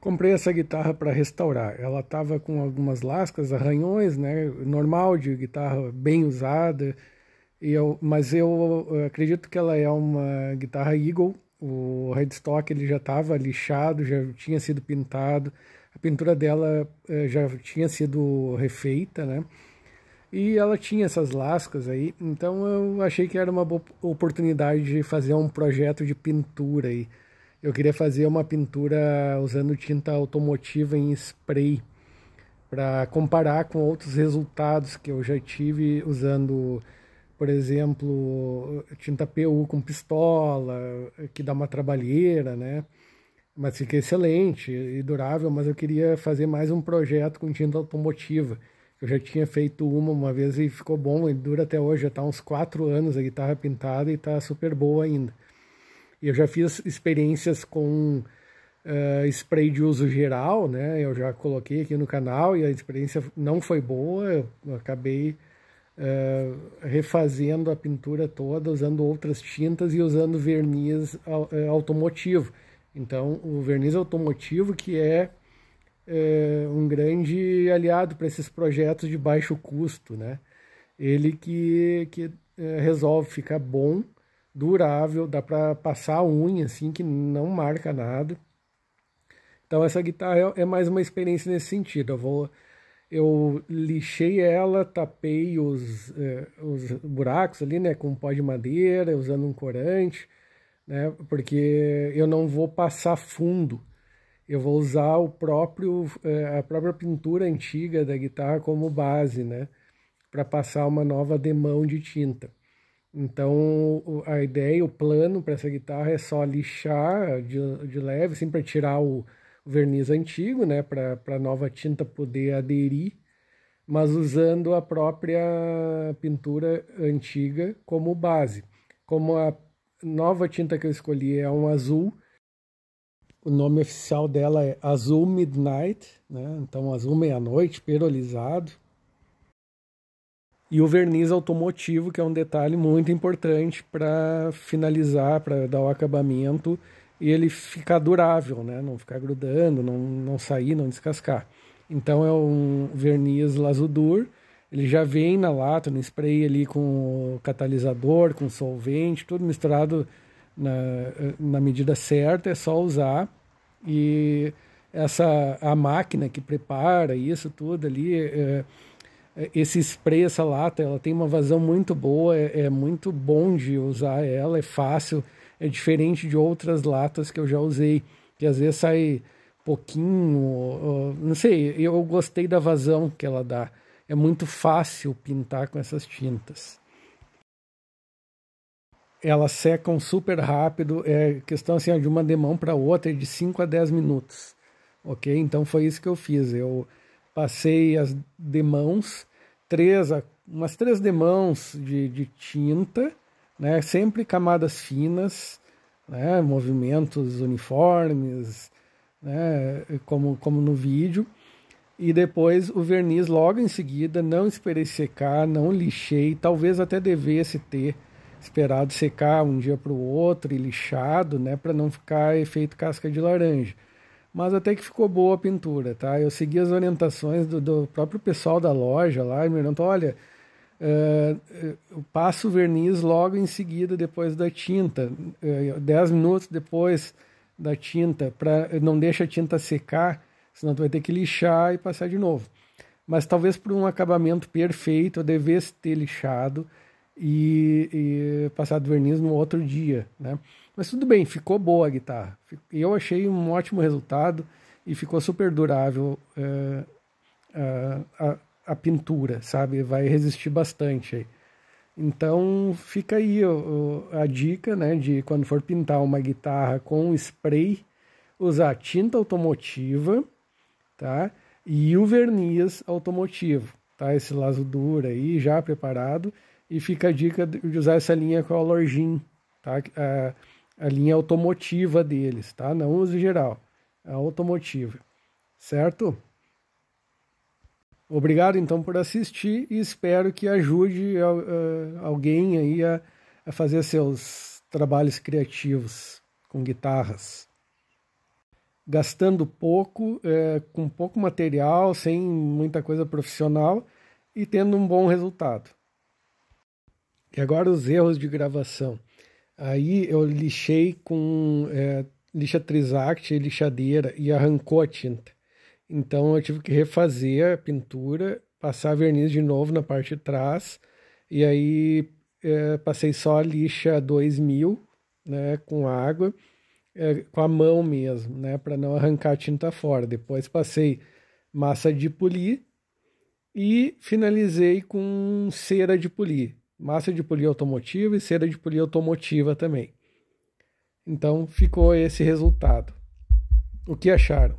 Comprei essa guitarra para restaurar. Ela estava com algumas lascas, arranhões, né? Normal de guitarra bem usada. E eu, mas eu acredito que ela é uma guitarra Eagle. O headstock ele já estava lixado, já tinha sido pintado. A pintura dela eh, já tinha sido refeita, né? E ela tinha essas lascas aí, então eu achei que era uma boa oportunidade de fazer um projeto de pintura aí eu queria fazer uma pintura usando tinta automotiva em spray para comparar com outros resultados que eu já tive usando, por exemplo, tinta PU com pistola, que dá uma trabalheira, né? Mas fica excelente e durável, mas eu queria fazer mais um projeto com tinta automotiva. Eu já tinha feito uma uma vez e ficou bom, e dura até hoje, já está uns quatro anos a guitarra pintada e está super boa ainda. Eu já fiz experiências com uh, spray de uso geral, né? Eu já coloquei aqui no canal e a experiência não foi boa. Eu acabei uh, refazendo a pintura toda, usando outras tintas e usando verniz eh, automotivo. Então, o verniz automotivo que é, um grande aliado para esses projetos de baixo custo, né? Ele que, que resolve ficar bom durável, dá para passar a unha assim que não marca nada. Então essa guitarra é, é mais uma experiência nesse sentido. Eu vou eu lixei ela, tapei os, eh, os buracos ali, né, com pó de madeira, usando um corante, né, porque eu não vou passar fundo. Eu vou usar o próprio eh, a própria pintura antiga da guitarra como base, né, para passar uma nova demão de tinta. Então a ideia, o plano para essa guitarra é só lixar de, de leve, assim, para tirar o, o verniz antigo, né, para a nova tinta poder aderir, mas usando a própria pintura antiga como base. Como a nova tinta que eu escolhi é um azul, o nome oficial dela é Azul Midnight, né? então azul meia-noite, perolizado. E o verniz automotivo, que é um detalhe muito importante para finalizar, para dar o acabamento e ele ficar durável, né? Não ficar grudando, não, não sair, não descascar. Então é um verniz Lazudur, ele já vem na lata, no spray ali com catalisador, com solvente, tudo misturado na, na medida certa, é só usar. E essa a máquina que prepara isso tudo ali... É, é, esse spray, essa lata, ela tem uma vazão muito boa, é, é, muito bom de usar ela, é fácil, é diferente de outras latas que eu já usei, que às vezes sai pouquinho, ou, não sei, eu gostei da vazão que ela dá. É muito fácil pintar com essas tintas. Elas secam super rápido, é questão assim, de uma demão para outra, é de 5 a 10 minutos. Ok? Então foi isso que eu fiz. Eu passei as demãos, três, umas três demãos de, de tinta, né? sempre camadas finas, né? movimentos uniformes, né? como, como no vídeo. E depois o verniz logo em seguida, não esperei secar, não lixei, talvez até devesse ter esperado secar um dia para o outro e lixado, né, para não ficar efeito casca de laranja mas até que ficou boa a pintura, tá? Eu segui as orientações do, do próprio pessoal da loja lá, e me perguntou, olha, uh, eu passo o verniz logo em seguida depois da tinta, 10 uh, eh, minutos depois da tinta, para não deixa a tinta secar, senão tu vai ter que lixar e passar de novo. Mas talvez por um acabamento perfeito, eu devesse ter lixado, e, e do verniz no outro dia, né? Mas tudo bem, ficou boa a guitarra. Eu achei um ótimo resultado e ficou super durável é, a, a, a, pintura, sabe? Vai resistir bastante aí. Então fica aí a dica, né? De quando for pintar uma guitarra com spray, usar tinta automotiva, tá? E o verniz automotivo, tá? Esse lazo duro aí já preparado e fica a dica de usar essa linha com a Lorgin, tá? A, a linha automotiva deles, tá? Não uso geral, a automotiva, certo? Obrigado então por assistir e espero que ajude alguém aí a, a fazer seus trabalhos criativos com guitarras. Gastando pouco, é, com pouco material, sem muita coisa profissional e tendo um bom resultado. E agora os erros de gravação. Aí eu lixei com é, lixa Trisact, lixadeira e arrancou a tinta. Então eu tive que refazer a pintura, passar verniz de novo na parte de trás e aí é, passei só a lixa 2000, né, com água, é, com a mão mesmo, né, para não arrancar a tinta fora. Depois passei massa de polir e finalizei com cera de polir massa de poliautomotiva e cera de poliautomotiva também. Então ficou esse resultado. O que acharam?